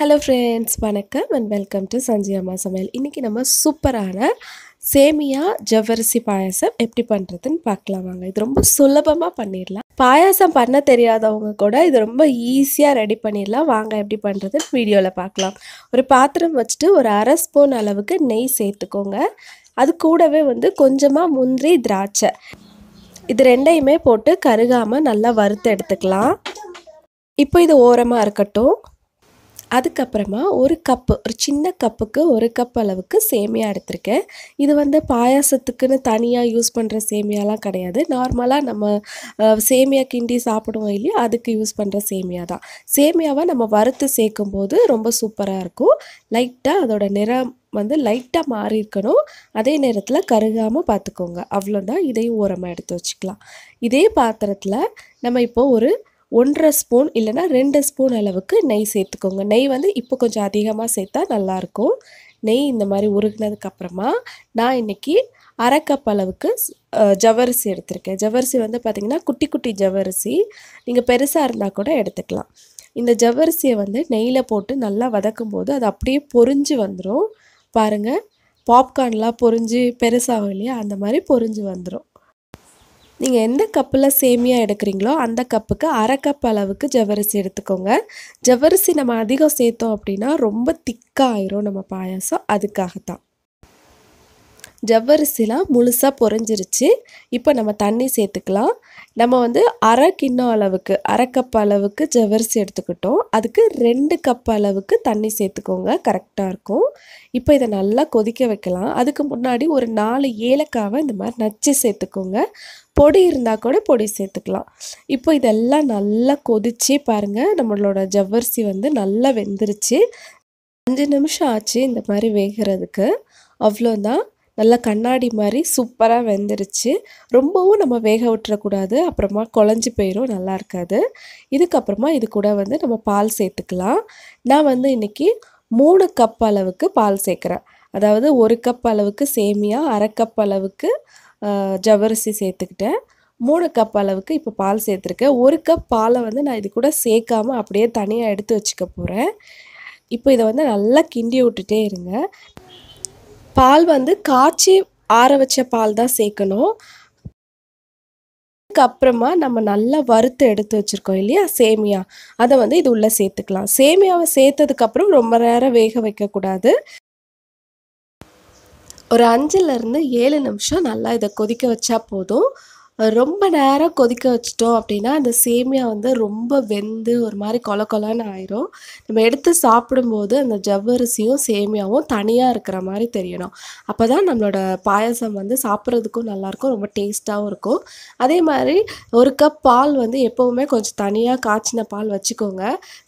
hello friends வணக்கம் and welcome to Sanjay அம்மா சமையல் இன்றைக்கி நம்ம சூப்பரான சேமியா ஜவ்வரிசி பாயாசம் எப்படி பண்ணுறதுன்னு பார்க்கலாம் வாங்க இது ரொம்ப சுலபமாக பண்ணிடலாம் பாயாசம் பண்ண தெரியாதவங்க கூட இது ரொம்ப ஈஸியாக ரெடி பண்ணிடலாம் வாங்க எப்படி பண்ணுறதுன்னு வீடியோவில் பார்க்கலாம் ஒரு பாத்திரம் வச்சுட்டு ஒரு அரை ஸ்பூன் அளவுக்கு நெய் சேர்த்துக்கோங்க அது கூடவே வந்து கொஞ்சமாக முந்திரி திராட்சை இது ரெண்டையுமே போட்டு கருகாமல் நல்லா வறுத்து எடுத்துக்கலாம் இப்போ இது ஓரமாக இருக்கட்டும் அதுக்கப்புறமா ஒரு கப்பு ஒரு சின்ன கப்புக்கு ஒரு கப் அளவுக்கு சேமியா எடுத்திருக்கேன் இது வந்து பாயாசத்துக்குன்னு தனியாக யூஸ் பண்ணுற சேமியாலாம் கிடையாது நார்மலாக நம்ம சேமியா கிண்டி சாப்பிடுவோம் இல்லையா அதுக்கு யூஸ் பண்ணுற சேமியா தான் சேமியாவை நம்ம வறுத்து சேர்க்கும் போது ரொம்ப சூப்பராக இருக்கும் லைட்டாக அதோட நிறம் வந்து லைட்டாக மாறி இருக்கணும் அதே நேரத்தில் கருகாமல் பார்த்துக்கோங்க அவ்வளோதான் இதையும் ஓரமாக எடுத்து வச்சுக்கலாம் இதே பாத்திரத்தில் நம்ம இப்போது ஒரு ஒன்றரை ஸ்பூன் இல்லைனா ரெண்டு ஸ்பூன் அளவுக்கு நெய் சேர்த்துக்கோங்க நெய் வந்து இப்போ கொஞ்சம் அதிகமாக சேர்த்தா நல்லாயிருக்கும் நெய் இந்த மாதிரி உருகினதுக்கப்புறமா நான் இன்றைக்கி அரை கப் அளவுக்கு ஜவரிசி எடுத்திருக்கேன் ஜவரிசி வந்து பார்த்திங்கன்னா குட்டி குட்டி ஜவரிசி நீங்கள் பெருசாக இருந்தால் கூட எடுத்துக்கலாம் இந்த ஜவரிசியை வந்து நெய்யில் போட்டு நல்லா வதக்கும் போது அது அப்படியே பொறிஞ்சு வந்துடும் பாருங்கள் பாப்கார்ன்லாம் பொறிஞ்சு பெருசாகும் இல்லையா அந்த மாதிரி பொறிஞ்சு வந்துடும் நீங்கள் எந்த கப்பில் சேமியா எடுக்கிறீங்களோ அந்த கப்புக்கு அரை கப் அளவுக்கு ஜவ்வரிசி எடுத்துக்கோங்க ஜவ்வரிசி நம்ம அதிகம் சேர்த்தோம் அப்படின்னா ரொம்ப திக்காக நம்ம பாயாசம் அதுக்காகத்தான் ஜவ்வரிசிலாம் முழுசாக பொறிஞ்சிருச்சு இப்போ நம்ம தண்ணி சேர்த்துக்கலாம் நம்ம வந்து அரை கிண்ணம் அளவுக்கு அரை கப் அளவுக்கு ஜவ்வரிசி எடுத்துக்கிட்டோம் அதுக்கு ரெண்டு கப் அளவுக்கு தண்ணி சேர்த்துக்கோங்க கரெக்டாக இருக்கும் இப்போ இதை நல்லா கொதிக்க வைக்கலாம் அதுக்கு முன்னாடி ஒரு நாலு ஏலக்காவை இந்த மாதிரி நச்சு சேர்த்துக்கோங்க பொடி இருந்தால் கூட பொடி சேர்த்துக்கலாம் இப்போ இதெல்லாம் நல்லா கொதிச்சு பாருங்கள் நம்மளோட ஜவ்வரிசி வந்து நல்லா வெந்துருச்சு அஞ்சு நிமிஷம் ஆச்சு இந்த மாதிரி வேகிறதுக்கு அவ்வளோதான் நல்லா கண்ணாடி மாதிரி சூப்பராக வெந்துருச்சு ரொம்பவும் நம்ம வேக விட்டுறக்கூடாது அப்புறமா குழஞ்சி போயிடும் நல்லா இருக்காது இதுக்கப்புறமா இது கூட வந்து நம்ம பால் சேர்த்துக்கலாம் நான் வந்து இன்றைக்கி மூணு கப் அளவுக்கு பால் சேர்க்குறேன் அதாவது ஒரு கப் அளவுக்கு சேமியா அரை கப் அளவுக்கு ஜவரிசி சேர்த்துக்கிட்டேன் மூணு கப் அளவுக்கு இப்போ பால் சேர்த்துருக்கேன் ஒரு கப் பாலை வந்து நான் இது கூட சேர்க்காம அப்படியே தனியாக எடுத்து வச்சுக்க போகிறேன் இப்போ இதை வந்து நல்லா கிண்டி விட்டுட்டே இருங்க பால் வந்து காய்ச்சி ஆற வச்ச பால் தான் சேர்க்கணும் அதுக்கப்புறமா நம்ம நல்லா வறுத்து எடுத்து வச்சுருக்கோம் இல்லையா சேமியா அதை வந்து இது உள்ளே சேர்த்துக்கலாம் சேமியாவை சேர்த்ததுக்கப்புறம் ரொம்ப நேரம் வேக வைக்கக்கூடாது ஒரு அஞ்சுலேருந்து ஏழு நிமிஷம் நல்லா இதை கொதிக்க வச்சா போதும் ரொம்ப நேரம் கொதிக்க வச்சிட்டோம் அப்படின்னா அந்த சேமியா வந்து ரொம்ப வெந்து ஒரு மாதிரி கொல கொலன்னு ஆயிரும் நம்ம எடுத்து சாப்பிடும்போது அந்த ஜவ்வரிசியும் சேமியாவும் தனியாக இருக்கிற மாதிரி தெரியணும் அப்போ தான் நம்மளோட பாயசம் வந்து சாப்பிட்றதுக்கும் நல்லாயிருக்கும் ரொம்ப டேஸ்ட்டாகவும் இருக்கும் அதே மாதிரி ஒரு கப் பால் வந்து எப்போவுமே கொஞ்சம் தனியாக காய்ச்சின பால் வச்சுக்கோங்க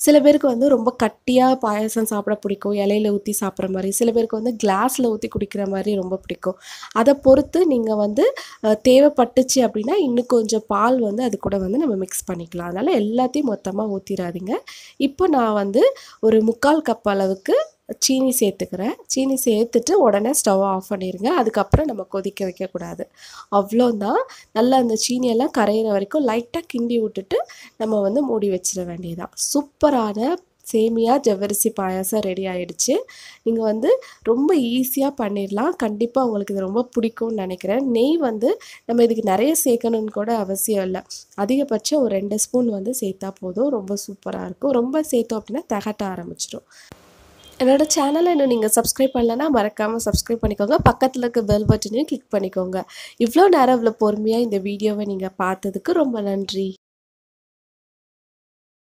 சில பேருக்கு வந்து ரொம்ப கட்டியாக பாயசம் சாப்பிட பிடிக்கும் இலையில ஊற்றி சாப்பிட்ற மாதிரி சில பேருக்கு வந்து கிளாஸில் ஊற்றி குடிக்கிற மாதிரி ரொம்ப பிடிக்கும் அதை பொறுத்து நீங்கள் வந்து தேவைப்பட்டுச்சு அப்படி அப்படின்னா இன்னும் கொஞ்சம் பால் வந்து அது கூட வந்து நம்ம மிக்ஸ் பண்ணிக்கலாம் அதனால் எல்லாத்தையும் மொத்தமாக ஊற்றிடாதீங்க இப்போ நான் வந்து ஒரு முக்கால் கப் அளவுக்கு சீனி சேர்த்துக்கிறேன் சீனி சேர்த்துட்டு உடனே ஸ்டவ் ஆஃப் பண்ணிடுங்க அதுக்கப்புறம் நம்ம கொதிக்க வைக்கக்கூடாது அவ்வளோந்தான் நல்லா அந்த சீனியெல்லாம் கரையிற வரைக்கும் லைட்டாக கிண்டி விட்டுட்டு நம்ம வந்து மூடி வச்சிட வேண்டியதுதான் சூப்பரான சேமியா ஜவ்வரிசி பாயாசம் ரெடி ஆகிடுச்சு நீங்கள் வந்து ரொம்ப ஈஸியாக பண்ணிடலாம் கண்டிப்பாக உங்களுக்கு இது ரொம்ப பிடிக்கும்னு நினைக்கிறேன் நெய் வந்து நம்ம இதுக்கு நிறைய சேர்க்கணும்னு கூட அவசியம் இல்லை அதிகபட்சம் ஒரு ரெண்டு ஸ்பூன் வந்து சேர்த்தா போதும் ரொம்ப சூப்பராக இருக்கும் ரொம்ப சேர்த்தோம் அப்படின்னா தகட்ட ஆரம்பிச்சிடும் என்னோடய சேனலை இன்னும் நீங்கள் சப்ஸ்கிரைப் பண்ணலன்னா மறக்காமல் சப்ஸ்கிரைப் பண்ணிக்கோங்க பக்கத்தில் இருக்க பெல் பட்டனையும் கிளிக் பண்ணிக்கோங்க இவ்வளோ நேரம் இவ்வளோ பொறுமையாக இந்த வீடியோவை நீங்கள் பார்த்ததுக்கு ரொம்ப நன்றி